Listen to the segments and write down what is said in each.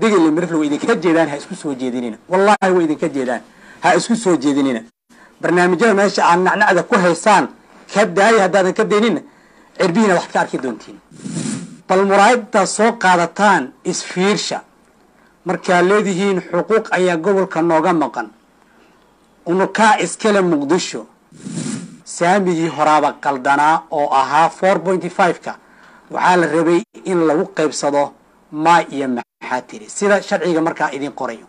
degel merfl way idinka jeedaan ha isku soo jeedinina wallaahi way idinka jeedaan ha isku soo jeedinina barnaamijyada meesha aad nacnacda ku haysaan ka daaya haddaadan ka daynina cirbihina waxaad ka arki doontiin bal muraayaddaad soo qaadataan isfiirsha markaad leedihiin xuquuq ayaa gobolka nooga maqan unukaa iskale muqdisho saamigii horaaba qaldanaa oo ahaa four pointy five-ka waxaa la rabay in lagu qaybsado maa iyo maxaa tiri sida sharciga markaa idin qorayo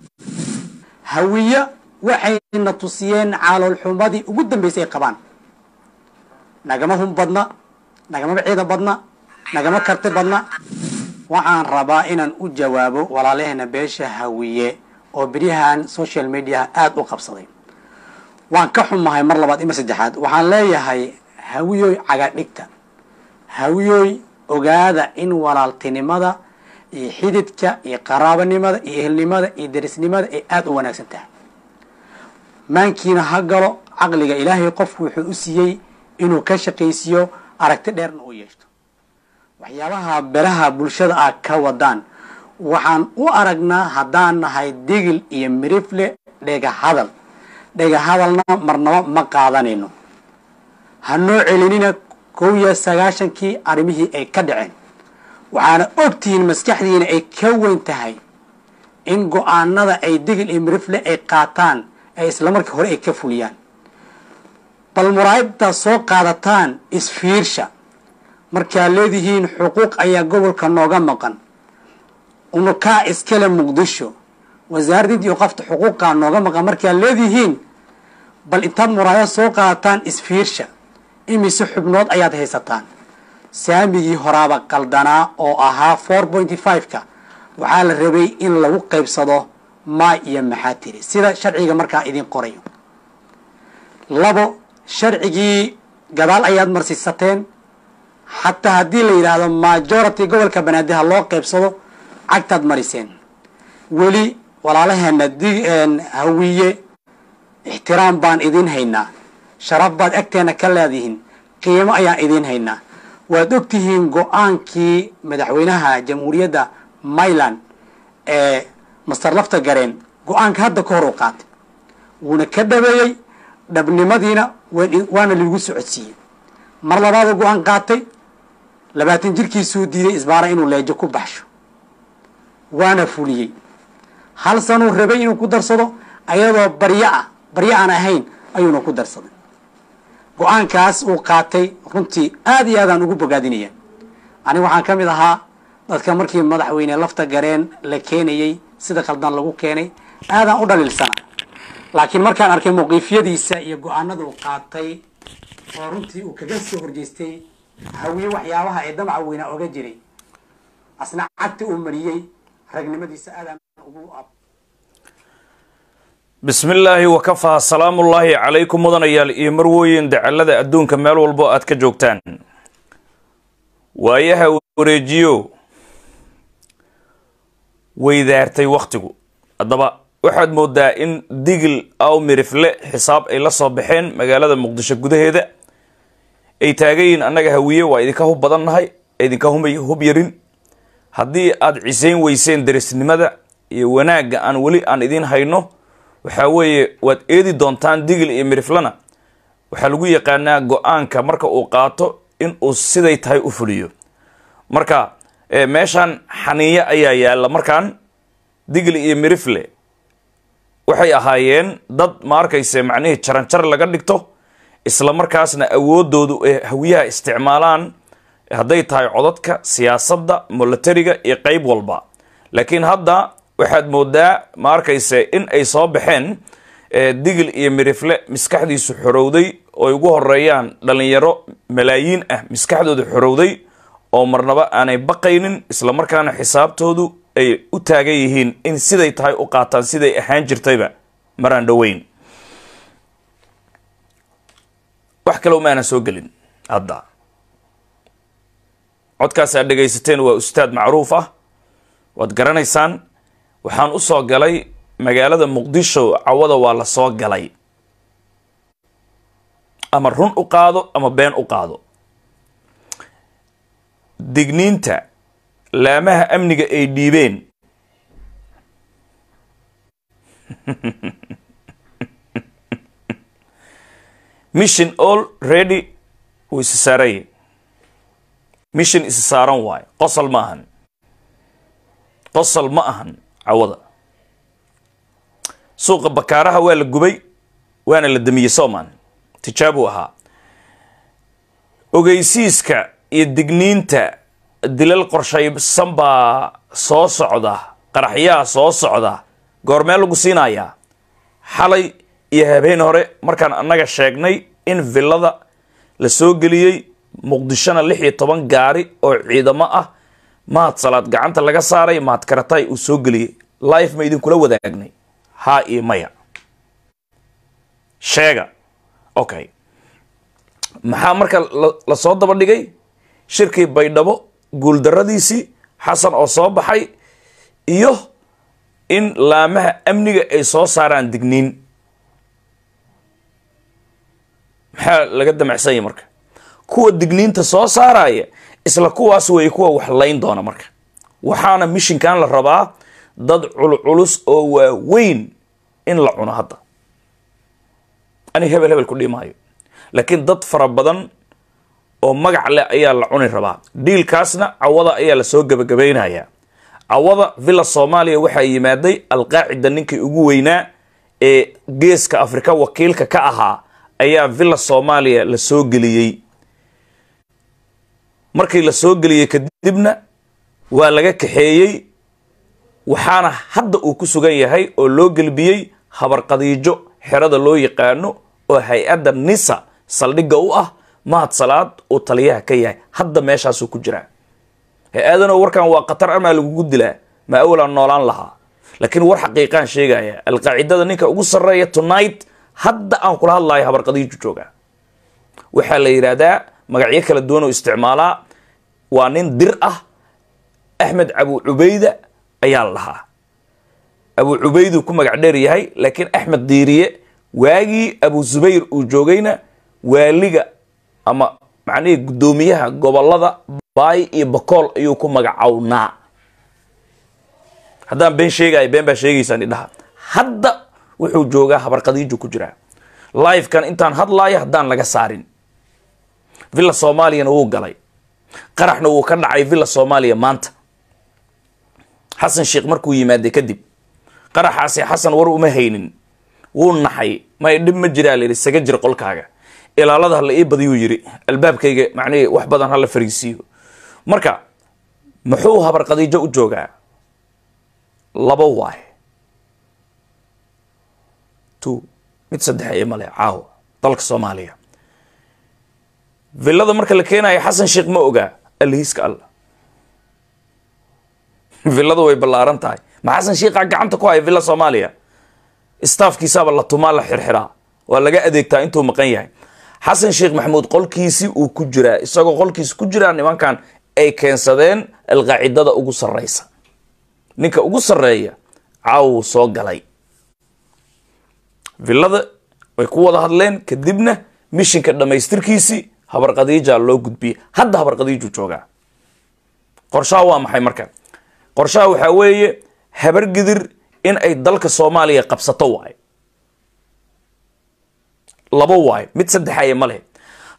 hawiyo waxayna tusiyeen caalolxumadii ugu dambaysay ay qabaan nagama hum badna nagamaba ciidan badna nagama karti badna waxaan rabaa inaan u jawaabo walaalaheena beesha hawiye oo beryahan social media aada u qabsaday waan ka xumahay mar labaad imar saddexaad waxaan leeyahay hawiyoy cagadhigta hawiyoy ogaada in walaaltinimada iyo xididka iyo qaraabanimada iyo ehelnimada iyo derisnimada ay aada u wanaagsan tahay maankiina ha galo caqliga ilaahay qofku wuxuu u siiyey inuu ka shaqaysiiyo aragti dheerna uu yeeshto waxyaabaha beraha bulshada ah ka wadaan waxaan u aragnaa haddaan nahay digil iyo mirifle dhega hadal dhega hadalna marnaba ma qaadanayno ha noo celinina kow iyo sagaashankii arrimihii ay ka dhaceen waxaana ogtihiin maskaxdiina ay ka weyn tahay in go-aanada ay degel iyo mirifle ay qaataan ay islamarkii hore ay ka fuliyaan bal muraahibtaa soo qaadataan isfiirsha markaa leedihiin xuquuq ayaa gobolka nooga maqan unukaa iskale muqdisho wasaaradda intii oqafta xuquuqaa nooga maqan markaa leedihiin bal intaad muraahibad soo qaadataan isfiirsha imise xubnood ayaad haysataan saamigii horaaba qaldanaa oo ahaa four pointy five-ka waxaa la rabay in lagu qaybsado maa iyo maxaa tiri sida sharciga markaa idin qorayo labo sharcigii gadaal ayaad marsiisateen xataa haddii la yidhaahdo majority gobolka banaadiha loo qaybsado cagtaad mariseen weli walaalaheena di hawiye ixtiraam baan idiin haynaa sharaf baad agteena ka leedihiin qiimo ayaan idiin haynaa waad ogtihiin go-aankii madaxweynaha jamhuuriyadda myland ee master lafta gareen go-aanka hadda ka hor u qaatay wuuna ka dhabeeyey dhabnimadiina waana lagu socodsiiyey mar labaadoo go-aan qaatay labaatan jirkiisuu diiday isbaara inuu leejo ku baxsho waana fuliyey hal sanuu rabay inuu ku darsado ayadoo baryo ah baryo aan ahayn ayuuna ku darsaday go-aankaas uu qaatay runtii aada iyo aadaan ugu bogaadinaya ani waxaan ka mid ahaa dadka markii madaxweyne lafta gareen la keenayey sida khaldan lagu keenay aadaan u dhaliilsana laakiin markaan arkay mawqiifyadiisa iyo go-aanada uu qaatay oo runtii uu kaga soo horjeystay hawiye waxyaabaha ee damaca weynaa oga jiray asna cagta uu mariyey ragnimadiisa aadaan ugu bismillaahi wakafaa salaamullaahi calaykum mudanayaal iyo marwooyin dacallada adduunka meel walbo aad ka joogtaan waayaha wareejiyo weydaartay wakhtigu haddaba waxaad moodaa in digil aw mirifle xisaab ay la soo baxeen magaalada muqdisho gudaheeda ay taagayiin annaga hawiye waa idinka hub badannahay idinka hub yarin haddii aad ciseyn weyseen darisnimada iyo wanaagga aan weli aan idiin hayno waxaa weeye waad eedi doontaan digil iyo miriflana waxaa lagu yaqaanaa go-aanka marka uu qaato in uu siday tahay u fuliyo marka meeshaan xaniiyo ayaa yaalla markaan digil iyo mirifle waxay ahaayeen dad ma arkayse macnihii jaranjar laga dhigto isla markaasna awooddoodu ay hawiyaha isticmaalaan hadday tahay codadka siyaasadda milatariga iyo qeyb walba laakiin hadda waxaad moodaa ma arkayse in ay soo baxeen digil iyo mirifle miskaxdiisu xorowday ooy ugu horeeyaan dhallinyaro malaayiin ah miskaxdooda xorowday oo marnaba aanay baqaynin islamarkaana xisaabtoodu ay u taagan yihiin in siday tahay u qaataan siday ahaan jirtayba maraan dhoweyn wax kalo maana soo gelin hadda codkaas aad dhegaysateen waa ustaad macruuf ah waad garanaysaan waxaan u soo galay magaalada muqdisho cawada waa la soo galay ama run u qaado ama been u qaado digniinta laamaha amniga ay dhiibeen mission all ready wuu isa saaranye mission isa saaran waayo qosol ma ahan qosol ma ahan cawada suuqa bakaaraha waa la gubay waana la damiyey soman tijaabuu ahaa ogeysiiska iyo digniinta dilal qorshaysan baa soo socda qaraxyaha soo socda goormee lagu siinayaa xalay iyo habeen hore markaan annaga sheegnay in villada la soo geliyey muqdishona lix iyo toban gaari oo ciidamo ah mahad salaad gacanta laga saaray mahad karatay uu soo geliyey life ma idinkula wadaagnay haa iyo maya sheega okay maxaa marka lasoo daba dhigay shirkii baydhabo guuldaradiisii xasan oo soo baxay iyo in laamaha amniga ay soo saaraan digniin maxaa laga damacsan marka kuwa digniinta soo saaraaya isla kuwaas wey kuwa wax layn doona marka waxaana mishinkan la rabaa dad culculus oo waaweyn in la cuno hadda anig hebel hebel ku dhimaayo laakiin dad fara badan oo magac leh ayaa la cuni rabaa dhiilkaasna cawada ayaa lasoo gebagabaynayaa cawada villa soomaaliya waxaa yimaaday alqaacida ninkii ugu weynaa ee geeska afrika wakiilka ka ahaa ayaa villa soomaaliya lasoo geliyey markii la soo geliyey kadibna waa laga kaxeeyey waxaana hadda uu ku sugan yahay oo loo gelbiyey habarqadiijo xerada loo yaqaano oo hay-adda nisa saldhigga u ah mahad salaad uu taliyaha ka yahay hadda meeshaasuu ku jiraa hay-adano warkan waa khatar amaa lagugu dilaa ma awalaan noolaan lahaa laakiin war xaqiiqaan sheegaya alqaacidada ninka ugu sarreeya tonight hadda aan kula hadlayo habarqadiijo joogaa waxaa la yidhaahdaa magacyo kala duwan oo isticmaalaa waa nin dir ah axmed abu cubayda ayaa lahaa dhahaa abu cubaydu ku magac dheer yahay laakiin axmed diiriye waagii abu zubayr uu joogayna waaliga ama macnihii guddoomiyaha gobolada baay iyo bakool ayuu ku magacownaa haddaan been sheegaayo been baa sheegaysaan idhaha hadda wuxuu joogaa habarqadiiju ku jiraa lifekan intaan hadlaayo haddaan laga saarin villa soomaaliyana wuu galay qaraxna wuu ka dhacay villa soomaaliya maanta xasan sheekh markuu yimaaday kadib qaraxaasi xasan war uma haynin wuu naxay may dhib ma jiraa layidhi saga jir qolkaaga ilaalada hala ii badiyuu yidhi albaabkayga macnihii wax badan hala fariisiiyo marka muxuu habar qadiijo u joogaa laba waay t mid saddex ee male caawa dalka soomaaliya villada marka la keenayo xasan sheekh ma ogaa alhiiska alla villadu way ballaaran tahay ma xasan sheekha gacanta ku haya villa soomaaliya staafkiisaaba la tumaa la xirxiraa waa laga adeegtaa intuu maqan yahay xasan sheekh maxamuud qolkiisii uu ku jiraa isagoo qolkiisi ku jiraa nimankan ay keensadeen alqaacidada ugu sarreysa ninka ugu sarreeya caawu soo galay villada way ku wada hadleen kadibna mishinka dhammaystirkiisii habar khadiija loo gudbiyey hadda habar khadiijuu joogaa qorshaha waa maxay marka qorshaha waxaa weeye habargidir in ay dalka soomaaliya qabsato waaye labo waayo mid saddexaya ma lehe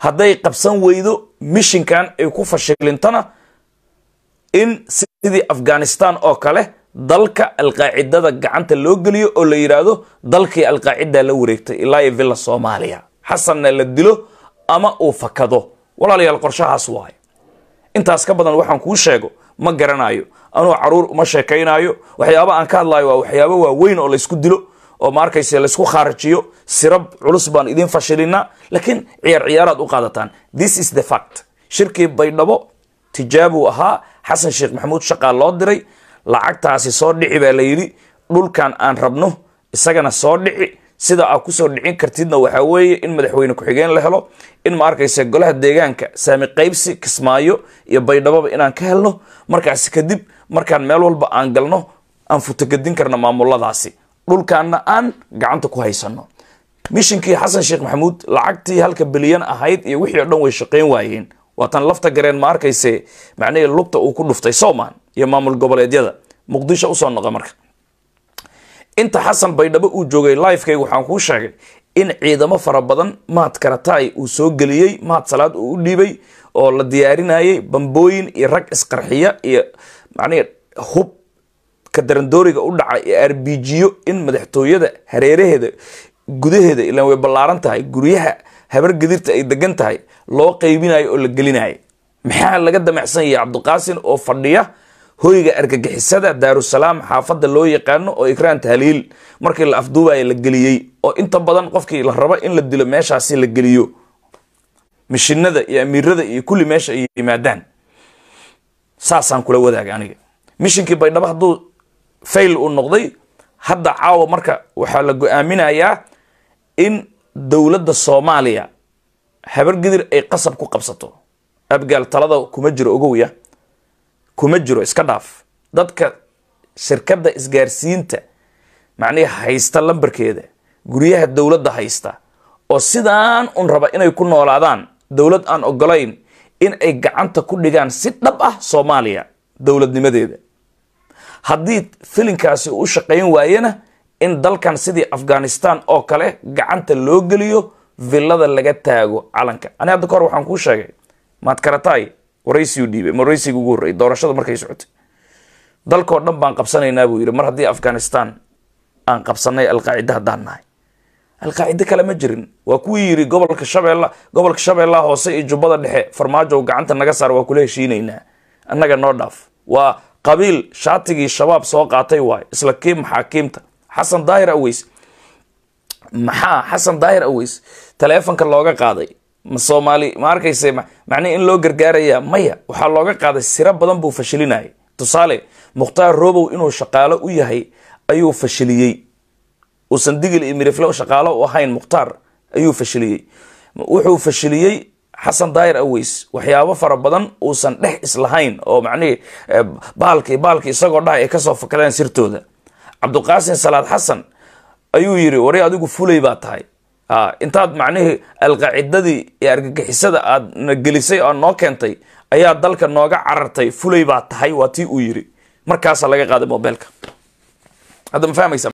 hadday qabsan weydo mishinkan ay ku fashilintana in sidii afghanistan oo kale dalka alqaacidada gacanta loo geliyo oo la yidhaahdo dalkii alqaacida la wareegtay ilaa iyo villa soomaaliya xasanna la dilo ama uu fakado walaalayaal qorshahaas waay intaas ka badan waxaan kuu sheego ma garanayo anuu caruur uma sheekaynaayo waxyaaba aan ka hadlaayo waa waxyaabo waaweyn oo laysku dilo oo maarkayse laysku khaarijiyo sirab culus baan idiin fashilinaa laakiin ciyaar ciyaaraad u qaadataan this is the fact shirkii baydhabo tijaabuu ahaa xasan sheekh maxamuud shaqaa loo diray lacagtaasi soo dhici baa la yidhi dhulkan aan rabno isagana soo dhici sida aa kusoo dhicin kartidna waxa weeye in madaxweyne ku-xigeen la helo in ma arkaysa golaha deegaanka saami qaybsi kismaayo iyo baydhaboba inaan ka helno markaasi kadib markaan meel walba aan galno aan futogadin karno maamuladaasi dhulkaana aan gacanta ku haysano mishinkii xasan sheekh maxamuud lacagtii halka bilyan ahayd iyo wixii o dhan way shaqayn waayeen waatan lafta gareen ma arkayse macnihii lugta uu ku dhuftay soman iyo maamul goboleedyada muqdisho usoo noqo marka inta xasan baydhabo uu joogay lifekayga waxaan kuu sheegay in ciidamo fara badan maad karatay uu soo geliyey maad salaad uu u dhiibay oo la diyaarinayay bambooyin iyo rag isqarxiya iyo macnihi hub kadarandooriga u dhaca iyo arbijiyo in madaxtooyada hareeraheeda gudaheeda ilan way ballaaran tahay guryaha habargadirta ay degan tahay loo qaybinayo oo la gelinayay maxaa laga damacsan yahay cabdiqaasin oo fadhiya hoyga argagixisada daarusalaam xaafada loo yaqaano oo ikraanta haliil markii la afduubaya la geliyey oo inta badan qofkii la rabo in la dilo meeshaasi la geliyo mishinada iyo amiirada iyo kulli meesha ay yimaadaan saasaan kula wadaagay aniga mishinkii baydhabo hadduu fail uu noqday hadda caawa marka waxaa la go-aaminayaa in dowladda soomaaliya habargidir ay qasab ku qabsato abgaal talada kuma jiro ogowya kuma jiro iska dhaaf dadka shirkadda isgaarsiinta macnihi haysta lambarkeeda guryaha dowladda haysta oo sidaan un raba inay ku noolaadaan dowlad aan ogolayn in ay gacanta ku dhigaan si dhab ah soomaaliya dowladnimadeeda haddii filinkaasi u shaqayn waayena in dalkan sidii afghanistan oo kale gacanta loo geliyo villada laga taago calanka ani hadda ka hor waxaan kuu sheegay maad karataay waraysiu dhiibay waraysiga ugu horreyay doorashada markay socotay dalkao dhan baan qabsanaynaa buu yidhi mar haddii afghanistan aan qabsanay alqaacida haddaan nahay alqaacide kale ma jirin waa kuwii yidhi gobolka shabeella gobolka shabeellaha hoose iyo jubbada dhexe farmaajo gacanta naga saar waa kula heshiinaynaa annaga noo dhaaf waa qabiil shaatigii shabaab soo qaatay waay isla kii maxaakiimta xasan daahir aweys maxaa xasan daahir aweys taleefanka looga qaaday ma soomaali ma arkayse macnii in loo gargaaraya maya waxaa looga qaaday siro badan buu fashilinayay tusaale mukhtaar robow inuu shaqaalo u yahay ayuu fashiliyey uusan digil iyo mirifle shaqaalo u ahayn mukhtaar ayuu fashiliyey wuxuu fashiliyey xasan daayir aweys waxyaabo fara badan uusan dhex islahayn oo macnihii eh, baalki baalki isagoo dhahay ay kasoo fakadeen sirtooda cabduqaasim salaad xasan ayuu yiri wari adigu fulay baa tahay Ah, intaad macnihii alqaacidadii iyo argagixisada aad na gelisay oo noo keentay ayaa dalka nooga carartay fulay baa tahay waa tii uu yiri markaasa laga qaaday mobeelka hadda ma fahmaysa